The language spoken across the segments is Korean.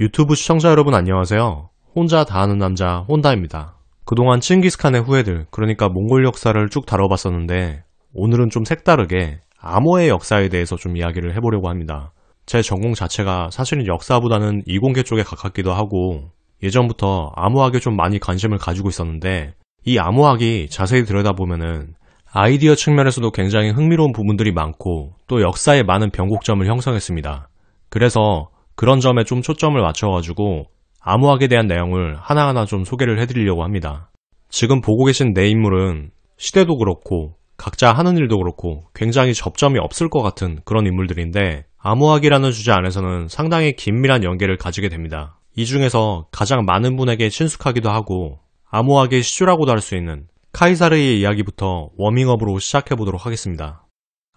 유튜브 시청자 여러분 안녕하세요. 혼자 다하는 남자 혼다입니다. 그동안 칭기스칸의 후예들, 그러니까 몽골 역사를 쭉 다뤄봤었는데 오늘은 좀 색다르게 암호의 역사에 대해서 좀 이야기를 해보려고 합니다. 제 전공 자체가 사실은 역사보다는 이공계 쪽에 가깝기도 하고 예전부터 암호학에 좀 많이 관심을 가지고 있었는데 이 암호학이 자세히 들여다보면은 아이디어 측면에서도 굉장히 흥미로운 부분들이 많고 또 역사에 많은 변곡점을 형성했습니다. 그래서 그런 점에 좀 초점을 맞춰가지고 암호학에 대한 내용을 하나하나 좀 소개를 해드리려고 합니다. 지금 보고 계신 내 인물은 시대도 그렇고 각자 하는 일도 그렇고 굉장히 접점이 없을 것 같은 그런 인물들인데 암호학이라는 주제 안에서는 상당히 긴밀한 연계를 가지게 됩니다. 이 중에서 가장 많은 분에게 친숙하기도 하고 암호학의 시조라고도 할 수 있는 카이사르의 이야기부터 워밍업으로 시작해보도록 하겠습니다.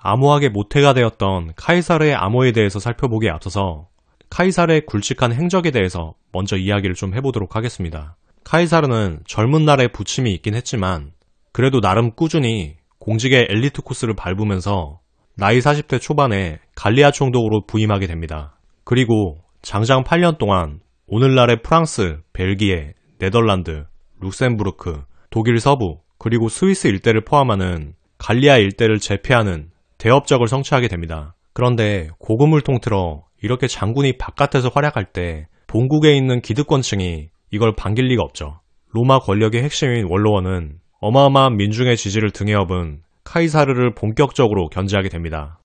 암호학의 모태가 되었던 카이사르의 암호에 대해서 살펴보기에 앞서서 카이사르의 굵직한 행적에 대해서 먼저 이야기를 좀 해보도록 하겠습니다. 카이사르는 젊은 날에 부침이 있긴 했지만 그래도 나름 꾸준히 공직의 엘리트 코스를 밟으면서 나이 40대 초반에 갈리아 총독으로 부임하게 됩니다. 그리고 장장 8년 동안 오늘날의 프랑스, 벨기에, 네덜란드, 룩셈부르크, 독일 서부, 그리고 스위스 일대를 포함하는 갈리아 일대를 제패하는 대업적을 성취하게 됩니다. 그런데 고금을 통틀어 이렇게 장군이 바깥에서 활약할 때 본국에 있는 기득권층이 이걸 반길 리가 없죠. 로마 권력의 핵심인 원로원은 어마어마한 민중의 지지를 등에 업은 카이사르를 본격적으로 견제하게 됩니다.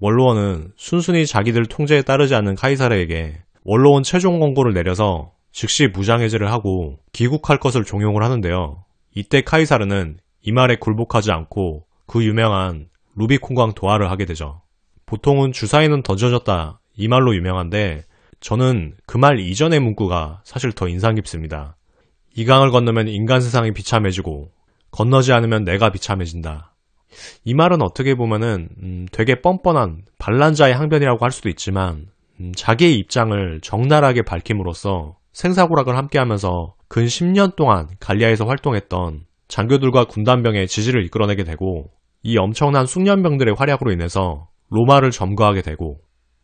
원로원은 순순히 자기들 통제에 따르지 않는 카이사르에게 원로원 최종 권고를 내려서 즉시 무장해제를 하고 귀국할 것을 종용을 하는데요. 이때 카이사르는 이 말에 굴복하지 않고 그 유명한 루비콘강 도하를 하게 되죠. 보통은 주사위는 던져졌다 이 말로 유명한데 저는 그 말 이전의 문구가 사실 더 인상 깊습니다. 이 강을 건너면 인간 세상이 비참해지고 건너지 않으면 내가 비참해진다. 이 말은 어떻게 보면은 음, 되게 뻔뻔한 반란자의 항변이라고 할 수도 있지만 음, 자기의 입장을 적나라하게 밝힘으로써 생사고락을 함께하면서 근 10년 동안 갈리아에서 활동했던 장교들과 군단병의 지지를 이끌어내게 되고 이 엄청난 숙련병들의 활약으로 인해서 로마를 점거하게 되고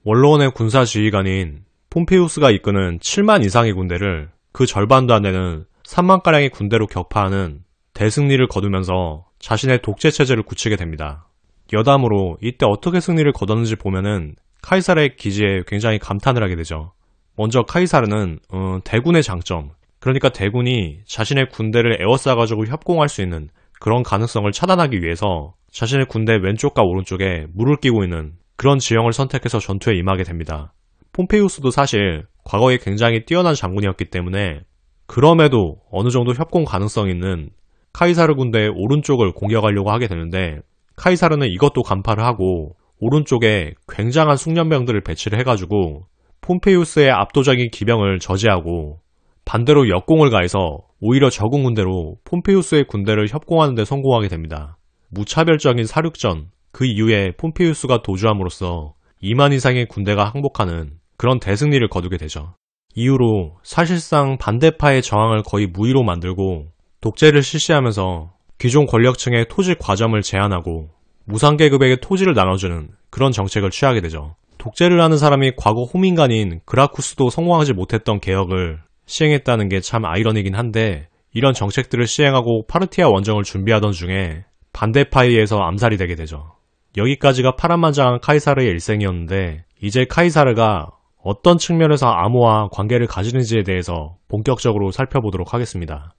원로원의 군사지휘관인 폼페우스가 이 이끄는 7만 이상의 군대를 그 절반도 안 되는 3만가량의 군대로 격파하는 대승리를 거두면서 자신의 독재체제를 굳히게 됩니다. 여담으로 이때 어떻게 승리를 거뒀는지 보면은 카이사르의 기지에 굉장히 감탄을 하게 되죠. 먼저 카이사르는 음, 대군의 장점, 그러니까 대군이 자신의 군대를 에워싸가지고 협공할 수 있는 그런 가능성을 차단하기 위해서 자신의 군대 왼쪽과 오른쪽에 물을 끼고 있는 그런 지형을 선택해서 전투에 임하게 됩니다. 폼페이우스도 사실 과거에 굉장히 뛰어난 장군이었기 때문에 그럼에도 어느 정도 협공 가능성 있는 카이사르 군대의 오른쪽을 공격하려고 하게 되는데 카이사르는 이것도 간파를 하고 오른쪽에 굉장한 숙련병들을 배치를 해가지고 폼페이우스의 압도적인 기병을 저지하고 반대로 역공을 가해서 오히려 적은 군대로 폼페이우스의 군대를 협공하는 데 성공하게 됩니다. 무차별적인 사륙전, 그 이후에 폼페이우스가 도주함으로써 2만 이상의 군대가 항복하는 그런 대승리를 거두게 되죠. 이후로 사실상 반대파의 저항을 거의 무위로 만들고 독재를 실시하면서 기존 권력층의 토지 과점을 제한하고 무상계급에게 토지를 나눠주는 그런 정책을 취하게 되죠. 독재를 하는 사람이 과거 호민간인 그라쿠스도 성공하지 못했던 개혁을 시행했다는 게 참 아이러니긴 한데 이런 정책들을 시행하고 파르티아 원정을 준비하던 중에 반대파에 의해서 암살이 되게 되죠. 여기까지가 파란만장한 카이사르의 일생이었는데 이제 카이사르가 어떤 측면에서 암호와 관계를 가지는지에 대해서 본격적으로 살펴보도록 하겠습니다.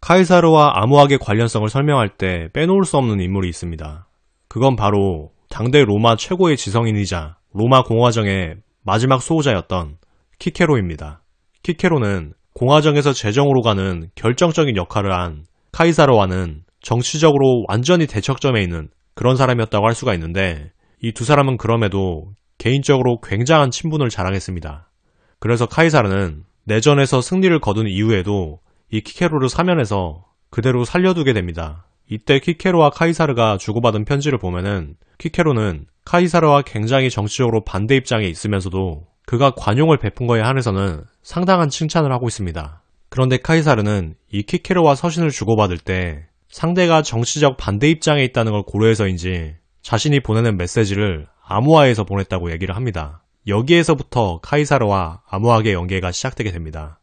카이사르와 암호학의 관련성을 설명할 때 빼놓을 수 없는 인물이 있습니다. 그건 바로 당대 로마 최고의 지성인이자 로마 공화정의 마지막 수호자였던 키케로입니다. 키케로는 공화정에서 재정으로 가는 결정적인 역할을 한 카이사르와는 정치적으로 완전히 대척점에 있는 그런 사람이었다고 할 수가 있는데 이 두 사람은 그럼에도 개인적으로 굉장한 친분을 자랑했습니다. 그래서 카이사르는 내전에서 승리를 거둔 이후에도 이 키케로를 사면해서 그대로 살려두게 됩니다. 이때 키케로와 카이사르가 주고받은 편지를 보면은 키케로는 카이사르와 굉장히 정치적으로 반대 입장에 있으면서도 그가 관용을 베푼 거에 한해서는 상당한 칭찬을 하고 있습니다. 그런데 카이사르는 이 키케로와 서신을 주고받을 때 상대가 정치적 반대 입장에 있다는 걸 고려해서인지 자신이 보내는 메시지를 암호화해서 보냈다고 얘기를 합니다. 여기에서부터 카이사르와 암호학의 연계가 시작되게 됩니다.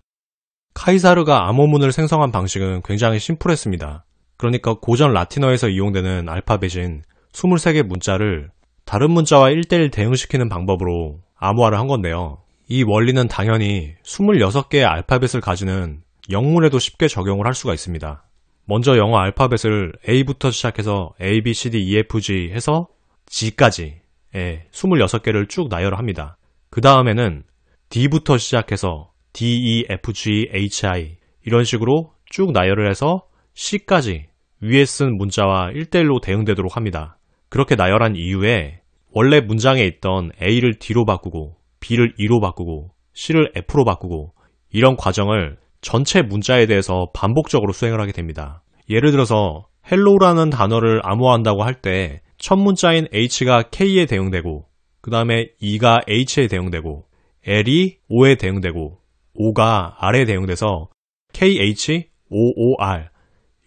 카이사르가 암호문을 생성한 방식은 굉장히 심플했습니다. 그러니까 고전 라틴어에서 이용되는 알파벳인 23개 문자를 다른 문자와 1대1 대응시키는 방법으로 암호화를 한 건데요. 이 원리는 당연히 26개의 알파벳을 가지는 영문에도 쉽게 적용을 할 수가 있습니다. 먼저 영어 알파벳을 A부터 시작해서 A, B, C, D, E, F, G 해서 G까지 26개를 예, 쭉나열 합니다. 그 다음에는 D부터 시작해서 D, E, F, G, H, I 이런 식으로 쭉 나열을 해서 C까지 위에 쓴 문자와 1대1로 대응되도록 합니다. 그렇게 나열한 이후에 원래 문장에 있던 A를 D로 바꾸고 B를 E로 바꾸고 C를 F로 바꾸고 이런 과정을 전체 문자에 대해서 반복적으로 수행을 하게 됩니다. 예를 들어서 헬로라는 단어를 암호화한다고 할 때 첫 문자인 h가 k에 대응되고 그 다음에 e가 h에 대응되고 l이 o에 대응되고 o가 r에 대응돼서 kh oor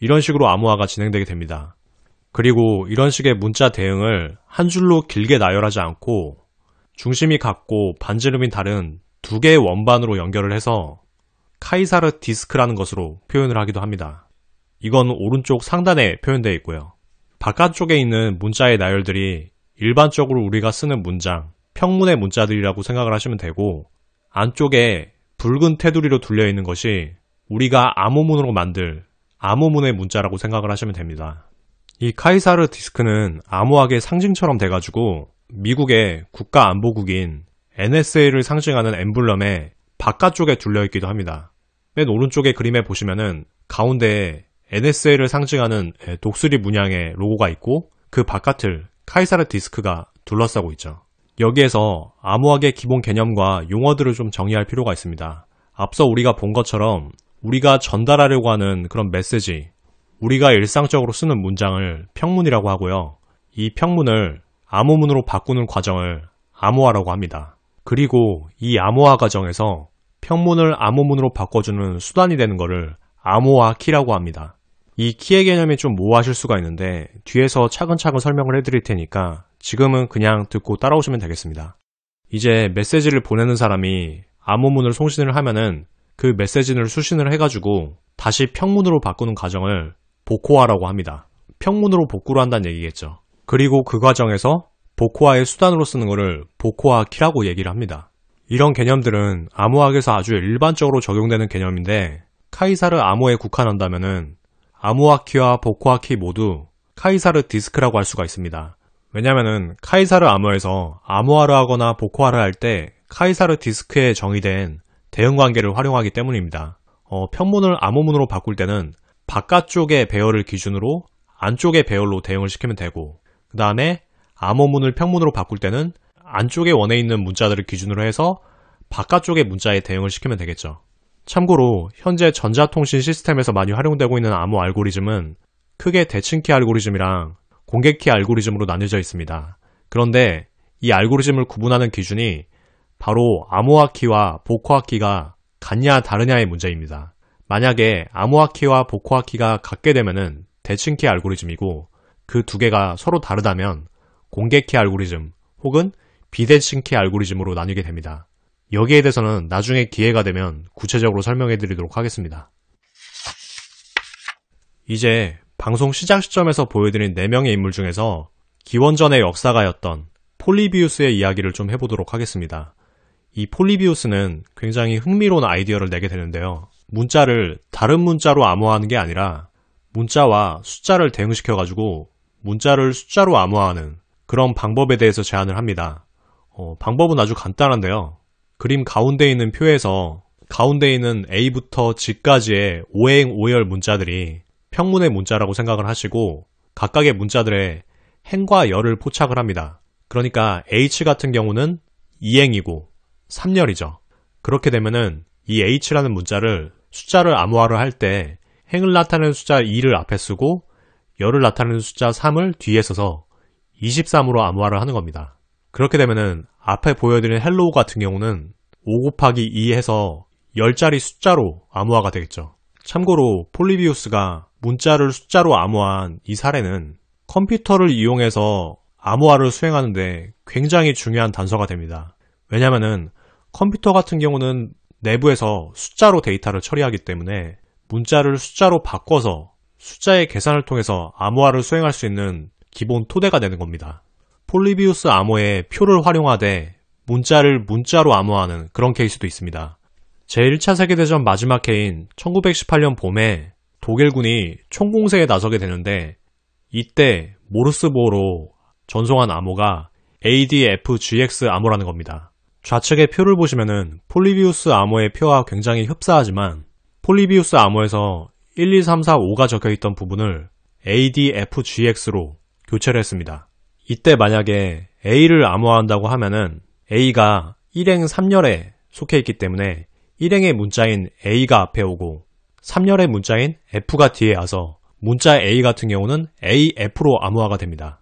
이런 식으로 암호화가 진행되게 됩니다. 그리고 이런 식의 문자 대응을 한 줄로 길게 나열하지 않고 중심이 같고 반지름이 다른 두 개의 원반으로 연결을 해서 카이사르 디스크라는 것으로 표현을 하기도 합니다. 이건 오른쪽 상단에 표현되어 있고요. 바깥쪽에 있는 문자의 나열들이 일반적으로 우리가 쓰는 문장, 평문의 문자들이라고 생각을 하시면 되고 안쪽에 붉은 테두리로 둘려 있는 것이 우리가 암호문으로 만들 암호문의 문자라고 생각을 하시면 됩니다. 이 카이사르 디스크는 암호학의 상징처럼 돼가지고 미국의 국가안보국인 NSA를 상징하는 엠블럼에 바깥쪽에 둘려 있기도 합니다. 맨오른쪽에 그림에 보시면은 가운데에 NSA를 상징하는 예, 독수리 문양의 로고가 있고 그 바깥을 카이사르 디스크가 둘러싸고 있죠. 여기에서 암호학의 기본 개념과 용어들을 좀 정의할 필요가 있습니다. 앞서 우리가 본 것처럼 우리가 전달하려고 하는 그런 메시지, 우리가 일상적으로 쓰는 문장을 평문이라고 하고요. 이 평문을 암호문으로 바꾸는 과정을 암호화라고 합니다. 그리고 이 암호화 과정에서 평문을 암호문으로 바꿔주는 수단이 되는 것을 암호화 키라고 합니다. 이 키의 개념이 좀 모호하실 수가 있는데 뒤에서 차근차근 설명을 해드릴 테니까 지금은 그냥 듣고 따라오시면 되겠습니다. 이제 메시지를 보내는 사람이 암호문을 송신을 하면은 그 메시지를 수신을 해가지고 다시 평문으로 바꾸는 과정을 복호화라고 합니다. 평문으로 복구를 한다는 얘기겠죠. 그리고 그 과정에서 보코아의 수단으로 쓰는 것을 보코아 키라고 얘기를 합니다. 이런 개념들은 암호학에서 아주 일반적으로 적용되는 개념인데 카이사를 암호에 국한한다면은 암호학 키와 보코아 키 모두 카이사르 디스크라고 할 수가 있습니다. 왜냐면은 카이사르 암호에서 암호화를 하거나 보코화를 할 때 카이사르 디스크에 정의된 대응 관계를 활용하기 때문입니다. 어, 편문을 암호문으로 바꿀 때는 바깥쪽의 배열을 기준으로 안쪽의 배열로 대응을 시키면 되고 그 다음에 암호문을 평문으로 바꿀 때는 안쪽에 원에 있는 문자들을 기준으로 해서 바깥쪽의 문자에 대응을 시키면 되겠죠. 참고로 현재 전자통신 시스템에서 많이 활용되고 있는 암호 알고리즘은 크게 대칭키 알고리즘이랑 공개키 알고리즘으로 나뉘어져 있습니다. 그런데 이 알고리즘을 구분하는 기준이 바로 암호화 키와 보코화 키가 같냐 다르냐의 문제입니다. 만약에 암호화 키와 보코화 키가 같게 되면 대칭키 알고리즘이고 그 두 개가 서로 다르다면 공개키 알고리즘 혹은 비대칭키 알고리즘으로 나뉘게 됩니다. 여기에 대해서는 나중에 기회가 되면 구체적으로 설명해 드리도록 하겠습니다. 이제 방송 시작 시점에서 보여드린 4명의 인물 중에서 기원전의 역사가였던 폴리비우스의 이야기를 좀 해보도록 하겠습니다. 이 폴리비우스는 굉장히 흥미로운 아이디어를 내게 되는데요. 문자를 다른 문자로 암호화하는 게 아니라 문자와 숫자를 대응시켜가지고 문자를 숫자로 암호화하는 그런 방법에 대해서 제안을 합니다. 어, 방법은 아주 간단한데요. 그림 가운데 있는 표에서 가운데 있는 A부터 G까지의 5행5열 문자들이 평문의 문자라고 생각을 하시고 각각의 문자들에 행과 열을 포착을 합니다. 그러니까 H 같은 경우는 2행이고 3열이죠. 그렇게 되면은 이 H라는 문자를 숫자를 암호화를 할 때 행을 나타내는 숫자 2를 앞에 쓰고 열을 나타내는 숫자 3을 뒤에 써서 23으로 암호화를 하는 겁니다. 그렇게 되면은 앞에 보여드린 헬로우 같은 경우는 5 곱하기 2 e 해서 10자리 숫자로 암호화가 되겠죠. 참고로 폴리비우스가 문자를 숫자로 암호화한 이 사례는 컴퓨터를 이용해서 암호화를 수행하는데 굉장히 중요한 단서가 됩니다. 왜냐면은 컴퓨터 같은 경우는 내부에서 숫자로 데이터를 처리하기 때문에 문자를 숫자로 바꿔서 숫자의 계산을 통해서 암호화를 수행할 수 있는 기본 토대가 되는 겁니다. 폴리비우스 암호에 표를 활용하되 문자를 문자로 암호하는 그런 케이스도 있습니다. 제1차 세계대전 마지막 해인 1918년 봄에 독일군이 총공세에 나서게 되는데 이때 모르스보로 전송한 암호가 ADFGX 암호라는 겁니다. 좌측의 표를 보시면은 폴리비우스 암호의 표와 굉장히 흡사하지만 폴리비우스 암호에서 1, 2, 3, 4, 5가 적혀있던 부분을 ADFGX로 교체를 했습니다. 이때 만약에 A를 암호화한다고 하면은 A가 1행 3열에 속해 있기 때문에 1행의 문자인 A가 앞에 오고 3열의 문자인 F가 뒤에 와서 문자 A 같은 경우는 AF로 암호화가 됩니다.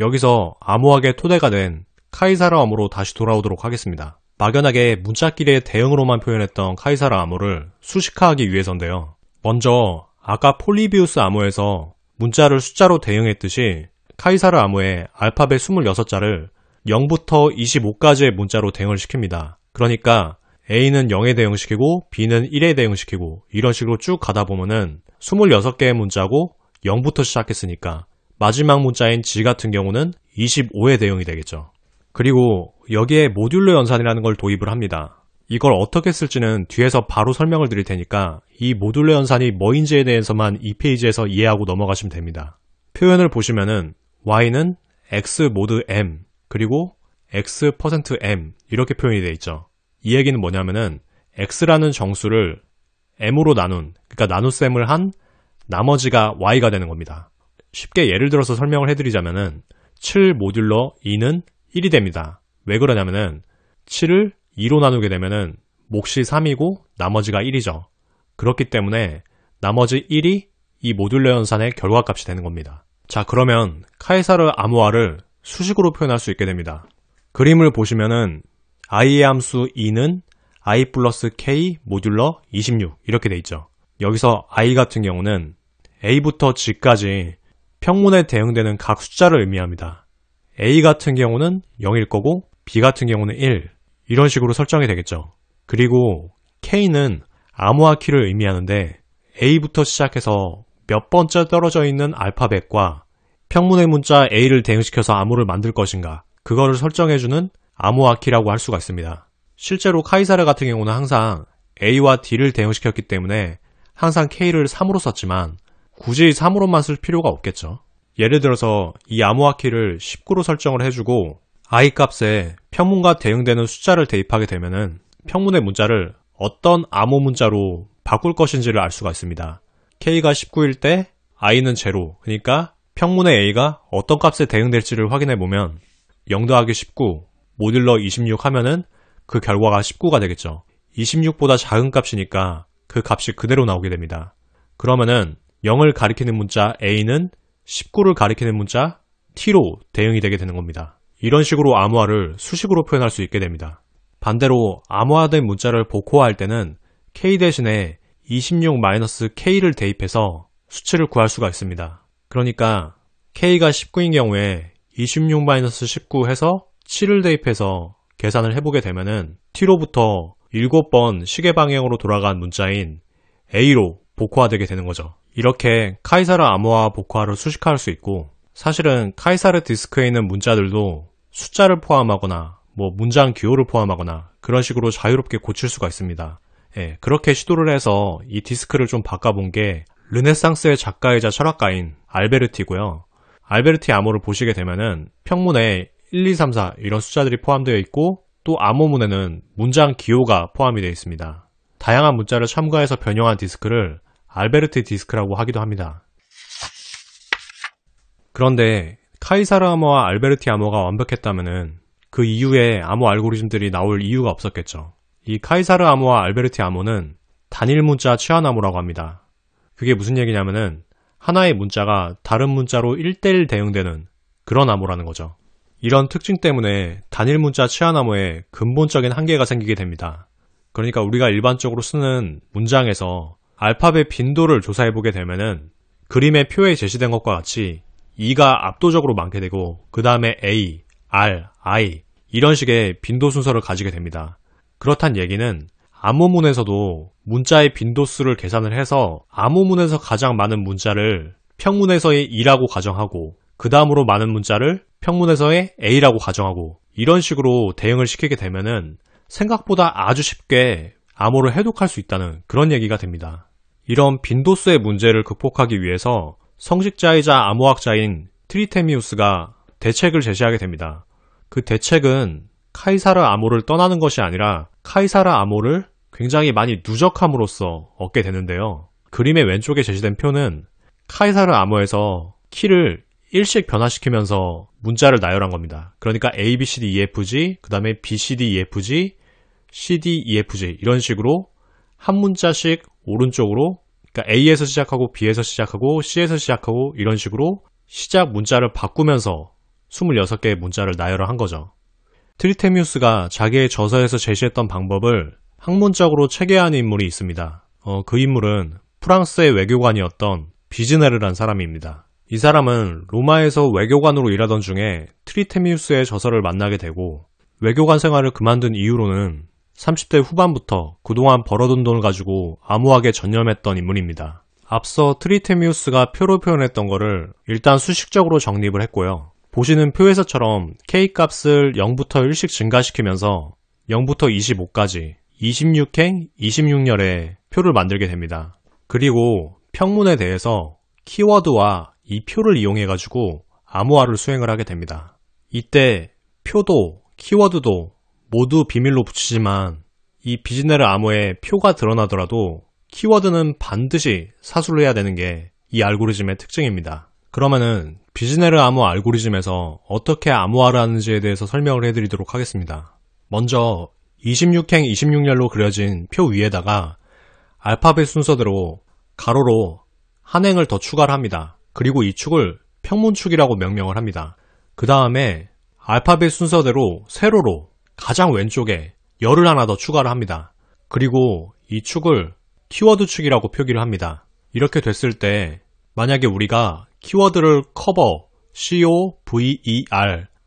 여기서 암호화의 토대가 된 카이사라 암호로 다시 돌아오도록 하겠습니다. 막연하게 문자끼리의 대응으로만 표현했던 카이사라 암호를 수식화하기 위해서인데요. 먼저 아까 폴리비우스 암호에서 문자를 숫자로 대응했듯이 카이사르 암호의 알파벳 26자를 0부터 25까지의 문자로 대응을 시킵니다. 그러니까 A는 0에 대응시키고 B는 1에 대응시키고 이런 식으로 쭉 가다 보면은 26개의 문자고 0부터 시작했으니까 마지막 문자인 G 같은 경우는 25에 대응이 되겠죠. 그리고 여기에 모듈러 연산이라는 걸 도입을 합니다. 이걸 어떻게 쓸지는 뒤에서 바로 설명을 드릴 테니까 이 모듈러 연산이 뭐인지에 대해서만 이 페이지에서 이해하고 넘어가시면 됩니다. 표현을 보시면은 y는 x 모드 m 그리고 x m 이렇게 표현이 되어 있죠. 이 얘기는 뭐냐면은 x라는 정수를 m으로 나눈 그러니까 나눗셈을 한 나머지가 y가 되는 겁니다. 쉽게 예를 들어서 설명을 해드리자면은 7 모듈러 2는 1이 됩니다. 왜 그러냐면은 7을 2로 나누게 되면은 몫이 3이고 나머지가 1이죠. 그렇기 때문에 나머지 1이 이 모듈러 연산의 결과값이 되는 겁니다. 자 그러면 카이사르 암호화를 수식으로 표현할 수 있게 됩니다. 그림을 보시면은 i의 함수 2는 i 플러스 k 모듈러 26 이렇게 돼 있죠. 여기서 i 같은 경우는 a부터 g까지 평문에 대응되는 각 숫자를 의미합니다. a 같은 경우는 0일 거고 b 같은 경우는 1, 이런 식으로 설정이 되겠죠. 그리고 K는 암호화 키를 의미하는데 A부터 시작해서 몇 번째 떨어져 있는 알파벳과 평문의 문자 A를 대응시켜서 암호를 만들 것인가 그거를 설정해주는 암호화 키라고 할 수가 있습니다. 실제로 카이사르 같은 경우는 항상 A와 D를 대응시켰기 때문에 항상 K를 3으로 썼지만 굳이 3으로만 쓸 필요가 없겠죠. 예를 들어서 이 암호화 키를 19로 설정을 해주고 I 값에 평문과 대응되는 숫자를 대입하게 되면 평문의 문자를 어떤 암호 문자로 바꿀 것인지를 알 수가 있습니다. k가 19일 때 i는 제로. 그러니까 평문의 a가 어떤 값에 대응될지를 확인해 보면 0 더하기 19 모듈러 26 하면은 그 결과가 19가 되겠죠. 26보다 작은 값이니까 그 값이 그대로 나오게 됩니다. 그러면은 0을 가리키는 문자 a는 19를 가리키는 문자 t로 대응이 되게 되는 겁니다. 이런 식으로 암호화를 수식으로 표현할 수 있게 됩니다. 반대로 암호화된 문자를 복호화할 때는 k 대신에 26-k를 대입해서 수치를 구할 수가 있습니다. 그러니까 k가 19인 경우에 26-19 해서 7을 대입해서 계산을 해보게 되면은 t로부터 7번 시계 방향으로 돌아간 문자인 a로 복호화되게 되는 거죠. 이렇게 카이사르 암호화 복화를 호 수식할 수 있고 사실은 카이사르 디스크에 있는 문자들도 숫자를 포함하거나 뭐 문장 기호를 포함하거나 그런 식으로 자유롭게 고칠 수가 있습니다. 예, 그렇게 시도를 해서 이 디스크를 좀 바꿔본 게 르네상스의 작가이자 철학가인 알베르티고요. 알베르티 암호를 보시게 되면은 평문에 1, 2, 3, 4 이런 숫자들이 포함되어 있고 또 암호문에는 문장 기호가 포함이 되어 있습니다. 다양한 문자를 첨가해서 변형한 디스크를 알베르티 디스크라고 하기도 합니다. 그런데 카이사르 암호와 알베르티 암호가완벽했다면그 이후에 암호 알고리즘들이 나올 이유가 없었겠죠. 이 카이사르 암호와 알베르티 암호는 단일 문자 치환 암호라고 합니다. 그게 무슨 얘기냐면은 하나의 문자가 다른 문자로 1대1 대응되는 그런 암호라는 거죠. 이런 특징 때문에 단일 문자 치환 암호에 근본적인 한계가 생기게 됩니다. 그러니까 우리가 일반적으로 쓰는 문장에서 알파벳 빈도를 조사해 보게 되면은 그림의 표에 제시된 것과 같이 E가 압도적으로 많게 되고 그 다음에 A, R, I 이런 식의 빈도 순서를 가지게 됩니다. 그렇단 얘기는 암호문에서도 문자의 빈도수를 계산을 해서 암호문에서 가장 많은 문자를 평문에서의 E라고 가정하고 그 다음으로 많은 문자를 평문에서의 A라고 가정하고 이런 식으로 대응을 시키게 되면은 생각보다 아주 쉽게 암호를 해독할 수 있다는 그런 얘기가 됩니다. 이런 빈도수의 문제를 극복하기 위해서 성직자이자 암호학자인 트리테미우스가 대책을 제시하게 됩니다. 그 대책은 카이사르 암호를 떠나는 것이 아니라 카이사르 암호를 굉장히 많이 누적함으로써 얻게 되는데요. 그림의 왼쪽에 제시된 표는 카이사르 암호에서 키를 일씩 변화시키면서 문자를 나열한 겁니다. 그러니까 A, B, C, D, E, F, G, 그 다음에 B, C, D, E, F, G, C, D, E, F, G 이런 식으로 한 문자씩 오른쪽으로 그러니까 A에서 시작하고 B에서 시작하고 C에서 시작하고 이런 식으로 시작 문자를 바꾸면서 26개의 문자를 나열을 한 거죠. 트리테미우스가 자기의 저서에서 제시했던 방법을 학문적으로 체계한 인물이 있습니다. 어, 그 인물은 프랑스의 외교관이었던 비즈네르란 사람입니다. 이 사람은 로마에서 외교관으로 일하던 중에 트리테미우스의 저서를 만나게 되고 외교관 생활을 그만둔 이후로는 30대 후반부터 그동안 벌어둔 돈을 가지고 암호하게 전념했던 인물입니다. 앞서 트리테미우스가 표로 표현했던 거를 일단 수식적으로 정립을 했고요. 보시는 표에서처럼 K값을 0부터 1씩 증가시키면서 0부터 25까지 26행 26열의 표를 만들게 됩니다. 그리고 평문에 대해서 키워드와 이 표를 이용해 가지고 암호화를 수행을 하게 됩니다. 이때 표도 키워드도 모두 비밀로 붙이지만 이 비즈네르 암호에 표가 드러나더라도 키워드는 반드시 사수를 해야 되는 게 이 알고리즘의 특징입니다. 그러면은 비즈네르 암호 알고리즘에서 어떻게 암호화를 하는지에 대해서 설명을 해드리도록 하겠습니다. 먼저 26행 26열로 그려진 표 위에다가 알파벳 순서대로 가로로 한 행을 더 추가를 합니다. 그리고 이 축을 평문축이라고 명명을 합니다. 그 다음에 알파벳 순서대로 세로로 가장 왼쪽에 열을 하나 더 추가를 합니다. 그리고 이 축을 키워드 축이라고 표기를 합니다. 이렇게 됐을 때 만약에 우리가 키워드를 커버, cover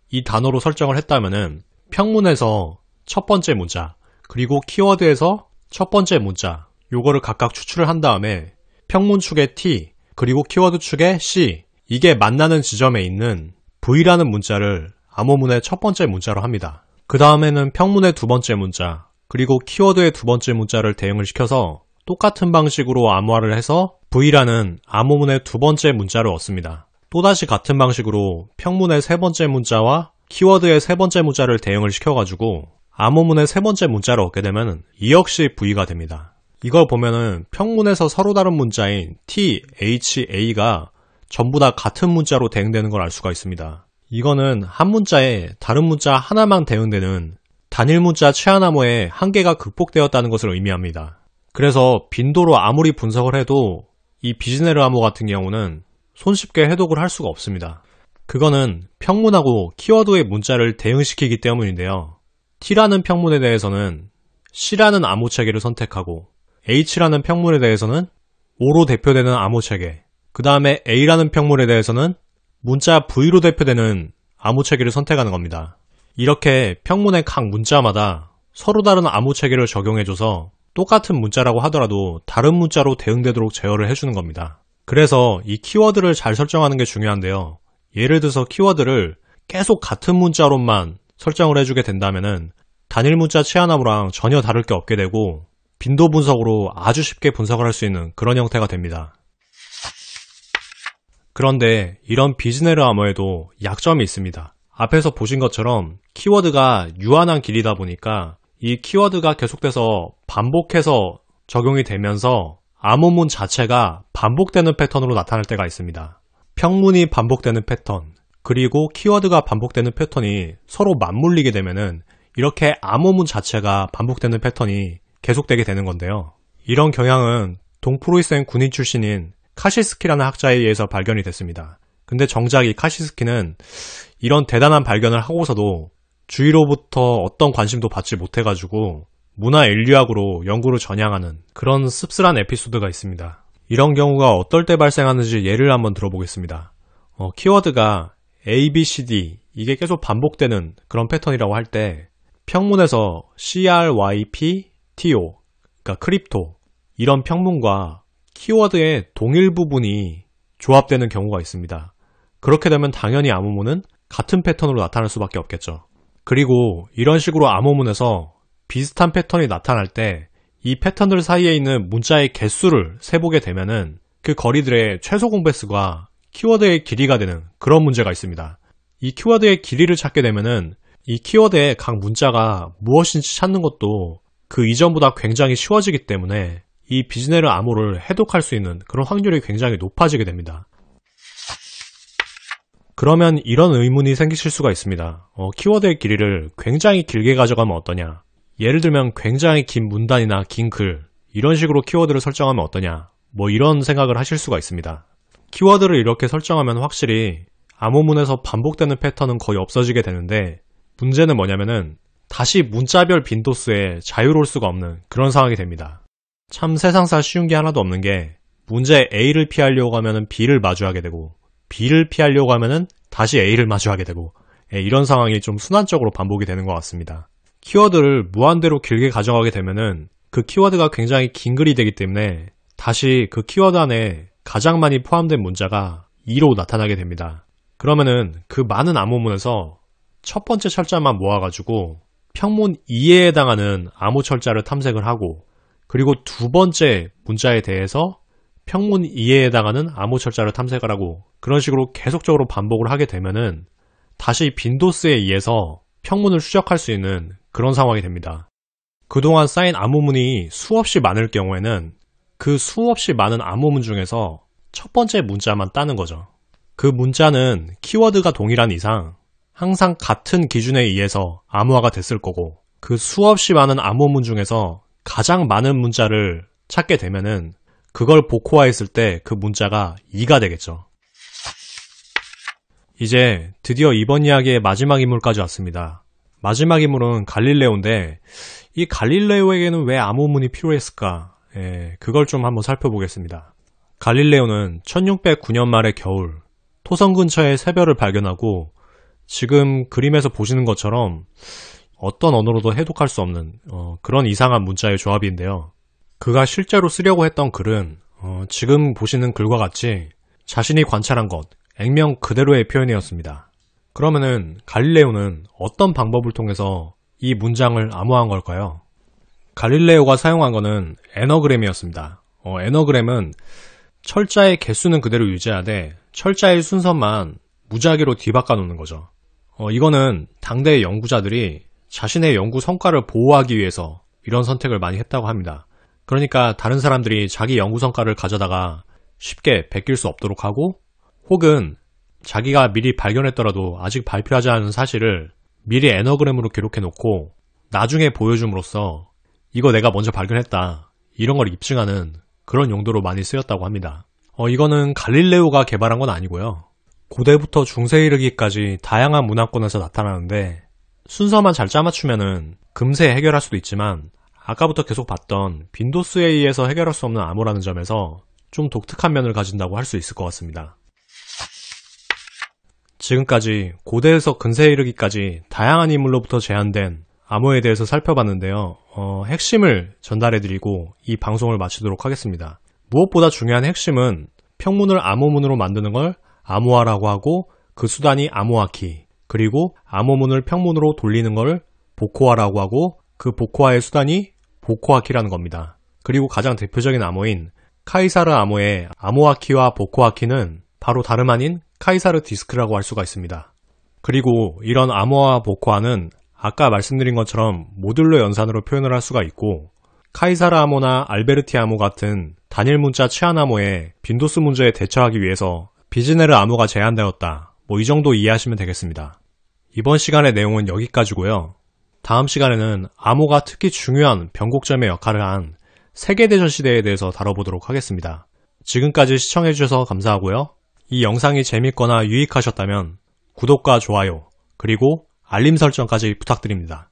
이 단어로 설정을 했다면은 평문에서 첫 번째 문자 그리고 키워드에서 첫 번째 문자 요거를 각각 추출을 한 다음에 평문 축의 t 그리고 키워드 축의 c 이게 만나는 지점에 있는 v라는 문자를 암호문의 첫 번째 문자로 합니다. 그 다음에는 평문의 두 번째 문자, 그리고 키워드의 두 번째 문자를 대응을 시켜서 똑같은 방식으로 암호화를 해서 V라는 암호문의 두 번째 문자를 얻습니다. 또다시 같은 방식으로 평문의 세 번째 문자와 키워드의 세 번째 문자를 대응을 시켜가지고 암호문의 세 번째 문자를 얻게 되면 이 역시 V가 됩니다. 이걸 보면은 평문에서 서로 다른 문자인 T, H, A가 전부 다 같은 문자로 대응되는 걸 알 수가 있습니다. 이거는 한 문자에 다른 문자 하나만 대응되는 단일 문자 최하나모의 한계가 극복되었다는 것을 의미합니다. 그래서 빈도로 아무리 분석을 해도 이 비즈네르 암호 같은 경우는 손쉽게 해독을 할 수가 없습니다. 그거는 평문하고 키워드의 문자를 대응시키기 때문인데요. T라는 평문에 대해서는 C라는 암호 체계를 선택하고 H라는 평문에 대해서는 O로 대표되는 암호 체계, 그 다음에 A라는 평문에 대해서는 문자 V로 대표되는 암호체계를 선택하는 겁니다. 이렇게 평문의 각 문자마다 서로 다른 암호체계를 적용해줘서 똑같은 문자라고 하더라도 다른 문자로 대응되도록 제어를 해주는 겁니다. 그래서 이 키워드를 잘 설정하는 게 중요한데요. 예를 들어서 키워드를 계속 같은 문자로만 설정을 해주게 된다면 단일 문자 치안함우랑 전혀 다를 게 없게 되고 빈도 분석으로 아주 쉽게 분석을 할 수 있는 그런 형태가 됩니다. 그런데 이런 비즈네르 아머에도 약점이 있습니다. 앞에서 보신 것처럼 키워드가 유한한 길이다 보니까 이 키워드가 계속돼서 반복해서 적용이 되면서 암호문 자체가 반복되는 패턴으로 나타날 때가 있습니다. 평문이 반복되는 패턴, 그리고 키워드가 반복되는 패턴이 서로 맞물리게 되면은 이렇게 암호문 자체가 반복되는 패턴이 계속되게 되는 건데요. 이런 경향은 동프로이센 군인 출신인 카시스키라는 학자에 의해서 발견이 됐습니다. 근데 정작 이 카시스키는 이런 대단한 발견을 하고서도 주위로부터 어떤 관심도 받지 못해가지고 문화 인류학으로 연구를 전향하는 그런 씁쓸한 에피소드가 있습니다. 이런 경우가 어떨 때 발생하는지 예를 한번 들어보겠습니다. 어, 키워드가 A, B, C, D 이게 계속 반복되는 그런 패턴이라고 할 때 평문에서 C, R, Y, P, T, O 그러니까 크립토 이런 평문과 키워드의 동일 부분이 조합되는 경우가 있습니다. 그렇게 되면 당연히 암호문은 같은 패턴으로 나타날 수밖에 없겠죠. 그리고 이런 식으로 암호문에서 비슷한 패턴이 나타날 때 이 패턴들 사이에 있는 문자의 개수를 세보게 되면은 그 거리들의 최소 공배수가 키워드의 길이가 되는 그런 문제가 있습니다. 이 키워드의 길이를 찾게 되면은 이 키워드의 각 문자가 무엇인지 찾는 것도 그 이전보다 굉장히 쉬워지기 때문에 이 비즈네르 암호를 해독할 수 있는 그런 확률이 굉장히 높아지게 됩니다. 그러면 이런 의문이 생기실 수가 있습니다. 어, 키워드의 길이를 굉장히 길게 가져가면 어떠냐? 예를 들면 굉장히 긴 문단이나 긴 글, 이런 식으로 키워드를 설정하면 어떠냐? 뭐 이런 생각을 하실 수가 있습니다. 키워드를 이렇게 설정하면 확실히 암호문에서 반복되는 패턴은 거의 없어지게 되는데 문제는 뭐냐면은 다시 문자별 빈도수에 자유로울 수가 없는 그런 상황이 됩니다. 참 세상사 쉬운 게 하나도 없는 게 문제 A를 피하려고 하면 B를 마주하게 되고 B를 피하려고 하면 다시 A를 마주하게 되고 예, 이런 상황이 좀 순환적으로 반복이 되는 것 같습니다. 키워드를 무한대로 길게 가져가게 되면그 키워드가 굉장히 긴 글이 되기 때문에 다시 그 키워드 안에 가장 많이 포함된 문자가 2로 나타나게 됩니다. 그러면은 그 많은 암호문에서 첫 번째 철자만 모아가지고 평문 2에 해당하는 암호 철자를 탐색을 하고 그리고 두 번째 문자에 대해서 평문 이해에 해당하는 암호철자를 탐색하라고 그런 식으로 계속적으로 반복을 하게 되면은 다시 빈도스에 의해서 평문을 추적할 수 있는 그런 상황이 됩니다. 그동안 쌓인 암호문이 수없이 많을 경우에는 그 수없이 많은 암호문 중에서 첫 번째 문자만 따는 거죠. 그 문자는 키워드가 동일한 이상 항상 같은 기준에 의해서 암호화가 됐을 거고 그 수없이 많은 암호문 중에서 가장 많은 문자를 찾게 되면은 그걸 복호화했을 때 그 문자가 2가 되겠죠. 이제 드디어 이번 이야기의 마지막 인물까지 왔습니다. 마지막 인물은 갈릴레오인데 이 갈릴레오에게는 왜 암호문이 필요했을까? 예, 그걸 좀 한번 살펴보겠습니다. 갈릴레오는 1609년 말의 겨울 토성 근처에 새별을 발견하고 지금 그림에서 보시는 것처럼 어떤 언어로도 해독할 수 없는 어, 그런 이상한 문자의 조합인데요. 그가 실제로 쓰려고 했던 글은 어, 지금 보시는 글과 같이 자신이 관찰한 것, 액면 그대로의 표현이었습니다. 그러면은 갈릴레오는 어떤 방법을 통해서 이 문장을 암호한 걸까요? 갈릴레오가 사용한 것은 에너그램이었습니다. 어, 에너그램은 철자의 개수는 그대로 유지하되 철자의 순서만 무작위로 뒤바꿔 놓는 거죠. 어, 이거는 당대의 연구자들이 자신의 연구 성과를 보호하기 위해서 이런 선택을 많이 했다고 합니다. 그러니까 다른 사람들이 자기 연구 성과를 가져다가 쉽게 베낄 수 없도록 하고 혹은 자기가 미리 발견했더라도 아직 발표하지 않은 사실을 미리 에너그램으로 기록해 놓고 나중에 보여줌으로써 이거 내가 먼저 발견했다 이런 걸 입증하는 그런 용도로 많이 쓰였다고 합니다. 어, 이거는 갈릴레오가 개발한 건 아니고요. 고대부터 중세에 이르기까지 다양한 문화권에서 나타나는데 순서만 잘 짜맞추면은 금세 해결할 수도 있지만 아까부터 계속 봤던 빈도스에 의해서 해결할 수 없는 암호라는 점에서 좀 독특한 면을 가진다고 할 수 있을 것 같습니다. 지금까지 고대에서 근세에 이르기까지 다양한 인물로부터 제한된 암호에 대해서 살펴봤는데요. 어, 핵심을 전달해드리고 이 방송을 마치도록 하겠습니다. 무엇보다 중요한 핵심은 평문을 암호문으로 만드는 걸 암호화라고 하고 그 수단이 암호화키, 그리고 암호문을 평문으로 돌리는 걸 보코아라고 하고 그 보코아의 수단이 보코아키라는 겁니다. 그리고 가장 대표적인 암호인 카이사르 암호의 암호아키와 보코아키는 바로 다름 아닌 카이사르 디스크라고 할 수가 있습니다. 그리고 이런 암호와 보코아는 아까 말씀드린 것처럼 모듈러 연산으로 표현을 할 수가 있고 카이사르 암호나 알베르티 암호 같은 단일 문자 치안 암호의 빈도수 문제에 대처하기 위해서 비즈네르 암호가 제한되었다. 뭐 이 정도 이해하시면 되겠습니다. 이번 시간의 내용은 여기까지고요. 다음 시간에는 암호가 특히 중요한 변곡점의 역할을 한 세계대전 시대에 대해서 다뤄보도록 하겠습니다. 지금까지 시청해주셔서 감사하고요. 이 영상이 재밌거나 유익하셨다면 구독과 좋아요, 그리고 알림 설정까지 부탁드립니다.